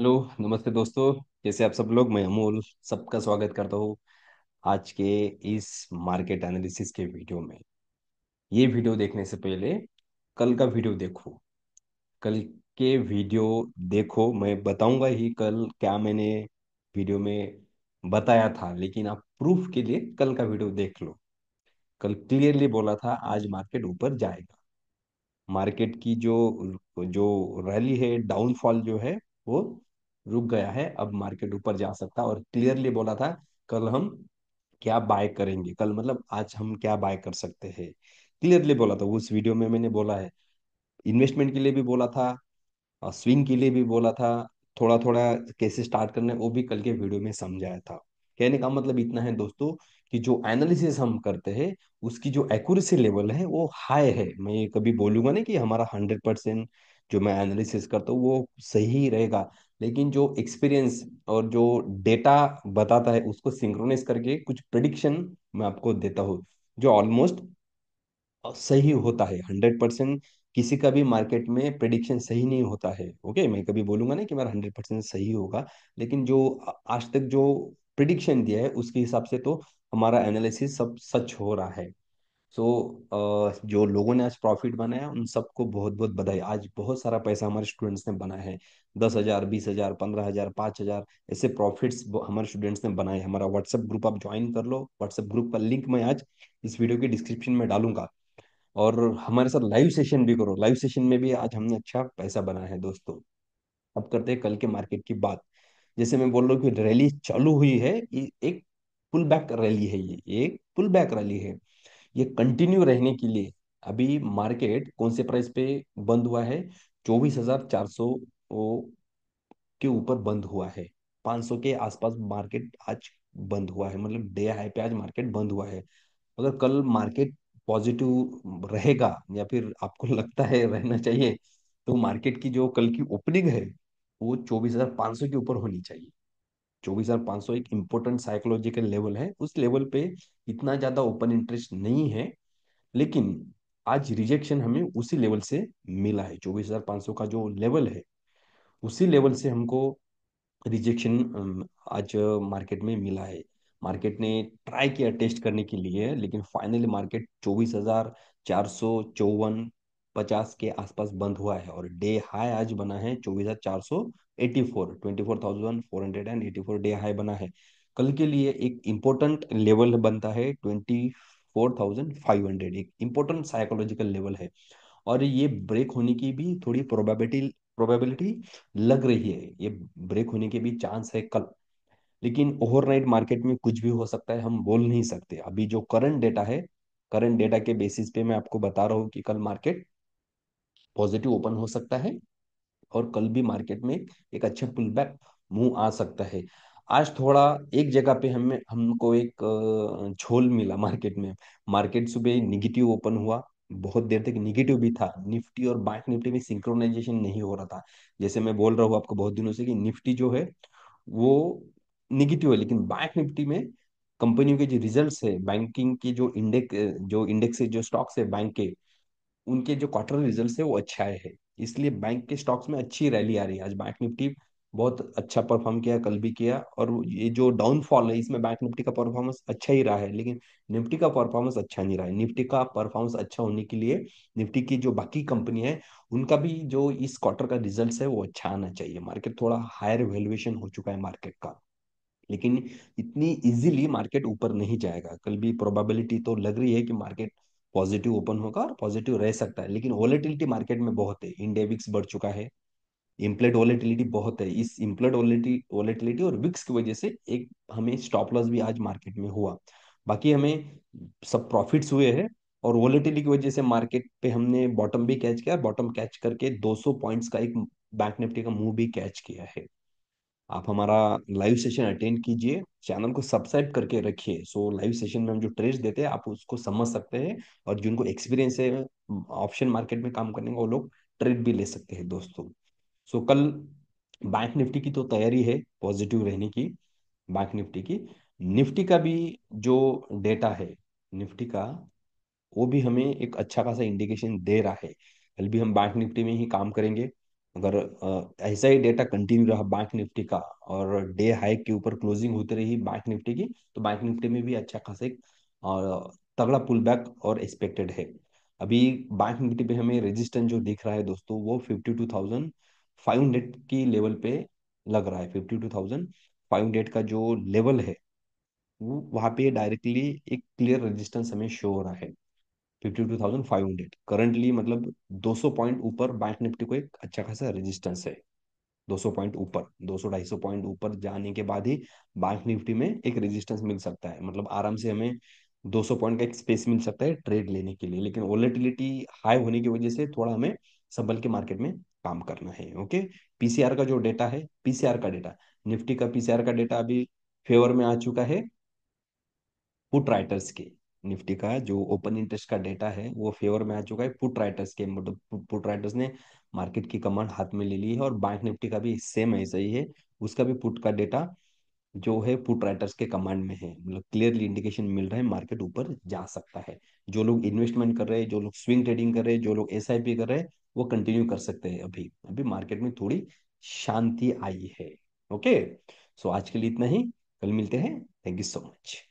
hello नमस्ते दोस्तों जैसे आप सब लोग मैं अमोल सबका स्वागत करता हूँ आज के इस मार्केट एनालिसिस के वीडियो में ये वीडियो देखने से पहले कल का वीडियो देखो कल के वीडियो देखो मैं बताऊंगा ही कल क्या मैंने वीडियो में बताया था लेकिन आप प्रूफ के लिए कल का वीडियो देख लो कल क्लियरली बोला था आज मार्केट ऊपर जाएगा मार्केट की जो जो रैली है डाउनफॉल जो है वो रुक गया है अब मार्केट ऊपर जा सकता और क्लियरली बोला था कल हम क्या बाय करेंगे कल मतलब आज हम क्या बाय कर सकते हैं क्लियरली बोला था उस वीडियो में मैंने बोला है इन्वेस्टमेंट के लिए भी बोला था स्विंग के लिए भी बोला था थोड़ा थोड़ा कैसे स्टार्ट करना है वो भी कल के वीडियो में समझाया था कहने का मतलब इतना है दोस्तों कि जो एनालिसिस हम करते हैं उसकी जो एक्यूरेसी लेवल है वो हाई है मैं कभी बोलूंगा नहीं कि हमारा हंड्रेड परसेंट जो मैं एनालिसिस करता हूँ वो सही रहेगा लेकिन जो एक्सपीरियंस और जो डेटा बताता है उसको सिंक्रोनाइज करके कुछ प्रडिक्शन मैं आपको देता हूँ जो ऑलमोस्ट सही होता है हंड्रेड परसेंट किसी का भी मार्केट में प्रडिक्शन सही नहीं होता है ओके मैं कभी बोलूंगा ना कि मेरा हंड्रेड परसेंट सही होगा लेकिन जो आज तक जो प्रिडिक्शन दिया है उसके हिसाब से तो हमारा एनालिसिस सब सच हो रहा है सो so, जो लोगों ने आज प्रॉफिट बनाया उन सबको बहुत बहुत बधाई आज बहुत सारा पैसा हमारे स्टूडेंट्स ने बनाया है दस हज़ार बीस हज़ार पंद्रह हज़ार पांच हज़ार ऐसे प्रॉफिट्स हमारे स्टूडेंट्स ने बनाए हमारा व्हाट्सएप ग्रुप आप ज्वाइन कर लो व्हाट्सएप ग्रुप का लिंक मैं आज इस वीडियो के डिस्क्रिप्शन में डालूंगा और हमारे साथ लाइव सेशन भी करो लाइव सेशन में भी आज हमने अच्छा पैसा बनाया है दोस्तों अब करते हैं कल के मार्केट की बात जैसे मैं बोल रहा हूँ कि रैली चालू हुई है एक पुल बैक रैली है ये एक पुल बैक रैली है ये कंटिन्यू रहने के लिए अभी मार्केट कौन से प्राइस पे बंद हुआ है चौबीस हजार चार सौ के ऊपर बंद हुआ है 500 के आसपास मार्केट आज बंद हुआ है मतलब डे हाई पे आज मार्केट बंद हुआ है अगर कल मार्केट पॉजिटिव रहेगा या फिर आपको लगता है रहना चाहिए तो मार्केट की जो कल की ओपनिंग है वो चौबीस हजार पांच सौ के ऊपर होनी चाहिए चौबीस एक इम्पोर्टेंट साइकोलॉजिकल लेवल है उस लेवल पे इतना ज्यादा ओपन इंटरेस्ट नहीं है लेकिन आज रिजेक्शन हमें उसी लेवल से मिला है चौबीस का जो लेवल है उसी लेवल से हमको रिजेक्शन आज मार्केट में मिला है मार्केट ने ट्राई किया टेस्ट करने के लिए लेकिन फाइनली मार्केट चौबीस हजार चार सौ चौवन पचास के आसपास बंद हुआ है और डे हाई आज बना है चौबीस हजार चार सौ 84 24,484 डे हाई बना है कल के लिए एक इम्पोर्टेंट लेवल बनता है 24,500 एक इम्पोर्टेंट साइकोलॉजिकल लेवल है और ये ब्रेक होने की भी थोड़ी प्रोबेबिलिटी प्रोबेबिलिटी लग रही है ये ब्रेक होने के भी चांस है कल लेकिन ओवरनाइट मार्केट में कुछ भी हो सकता है हम बोल नहीं सकते अभी जो करंट डेटा है करंट डेटा के बेसिस पे मैं आपको बता रहा हूँ कि कल मार्केट पॉजिटिव ओपन हो सकता है और कल भी मार्केट में एक अच्छा पुल बैक मुंह आ सकता है आज थोड़ा एक जगह पे हमें हमको एक झोल मिला मार्केट में मार्केट सुबह निगेटिव ओपन हुआ बहुत देर तक निगेटिव भी था निफ्टी और बैंक निफ्टी में सिंक्रोनाइजेशन नहीं हो रहा था जैसे मैं बोल रहा हूँ आपको बहुत दिनों से कि निफ्टी जो है वो निगेटिव है लेकिन बैंक निफ्टी में कंपनियों के जो रिजल्ट है बैंकिंग के जो इंडेक्स जो इंडेक्स जो स्टॉक्स है बैंक के उनके जो क्वार्टर रिजल्ट है वो अच्छा है इसलिए बैंक के स्टॉक्स में अच्छी रैली आ रही है आज बैंक निफ्टी बहुत अच्छा परफॉर्म किया कल भी किया और ये जो डाउनफॉल है इसमें बैंक निफ्टी का परफॉर्मेंस अच्छा ही रहा है लेकिन निफ्टी का परफॉर्मेंस अच्छा नहीं रहा है निफ्टी का परफॉर्मेंस अच्छा होने के लिए निफ्टी की जो बाकी कंपनी है उनका भी जो इस क्वार्टर का रिजल्ट है वो अच्छा आना चाहिए मार्केट थोड़ा हायर वैल्युएशन हो चुका है मार्केट का लेकिन इतनी इजीली मार्केट ऊपर नहीं जाएगा कल भी प्रोबेबिलिटी तो लग रही है कि मार्केट पॉजिटिव ओपन होगा और पॉजिटिव रह सकता है लेकिन वॉलेटिलिटी मार्केट में बहुत है इंडेविक्स बढ़ चुका है इम्प्लेट वॉलेटिलिटी बहुत है इस इम्प्लेट वॉलेटिलिटी और विक्स की वजह से एक हमें स्टॉप लॉस भी आज मार्केट में हुआ बाकी हमें सब प्रॉफिट्स हुए हैं और वॉलेटिलिटी की वजह से मार्केट पे हमने बॉटम भी कैच किया बॉटम कैच करके 200 पॉइंट्स का एक बैंक निफ्टी का मूव भी कैच किया है आप हमारा लाइव सेशन अटेंड कीजिए चैनल को सब्सक्राइब करके रखिए सो लाइव सेशन में हम जो ट्रेड देते हैं आप उसको समझ सकते हैं और जिनको एक्सपीरियंस है ऑप्शन मार्केट में काम करने का वो लोग ट्रेड भी ले सकते हैं दोस्तों सो so, कल बैंक निफ्टी की तो तैयारी है पॉजिटिव रहने की बैंक निफ्टी की निफ्टी का भी जो डेटा है निफ्टी का वो भी हमें एक अच्छा खासा इंडिकेशन दे रहा है कल भी हम बैंक निफ्टी में ही काम करेंगे अगर ऐसा ही डेटा कंटिन्यू रहा बैंक निफ्टी का और डे हाई के ऊपर क्लोजिंग होती रही बैंक निफ्टी की तो बैंक निफ्टी में भी अच्छा खासा एक तगड़ा पुल बैक और एक्सपेक्टेड है अभी बैंक निफ्टी पे हमें रेजिस्टेंस जो दिख रहा है दोस्तों वो fifty two thousand five hundred की लेवल पे लग रहा है fifty two thousand five hundred का जो लेवल है वो वहाँ पे डायरेक्टली एक क्लियर रेजिस्टेंस हमें शो हो रहा है 52,500 करंटली मतलब 200 पॉइंट ऊपर बैंक निफ्टी को एक अच्छा खासा रेजिस्टेंस है 200 पॉइंट ऊपर 200 सौ पॉइंट ऊपर जाने के बाद ही बैंक निफ्टी में एक रेजिस्टेंस मिल सकता है मतलब आराम से हमें 200 पॉइंट का एक स्पेस मिल सकता है ट्रेड लेने के लिए लेकिन वोलेटिलिटी हाई होने की वजह से थोड़ा हमें संभल के मार्केट में काम करना है ओके पीसीआर का जो डेटा है पीसीआर का डेटा निफ्टी का पीसीआर का डेटा अभी फेवर में आ चुका है पुट राइटर्स के निफ्टी का जो ओपन इंटरेस्ट का डेटा है वो फेवर में आ चुका है पुट राइटर्स के मतलब पुट राइटर्स ने मार्केट की कमांड हाथ में ले ली है और बैंक निफ्टी का भी सेम ऐसा ही है उसका भी पुट का डेटा जो है पुट राइटर्स के कमांड में है मतलब क्लियरली इंडिकेशन मिल रहा है मार्केट ऊपर जा सकता है जो लोग इन्वेस्टमेंट कर रहे हैं जो लोग स्विंग ट्रेडिंग कर रहे हैं जो लोग एस कर रहे हैं वो कंटिन्यू कर सकते हैं अभी अभी मार्केट में थोड़ी शांति आई है ओके सो आज के लिए इतना ही कल मिलते हैं थैंक यू सो मच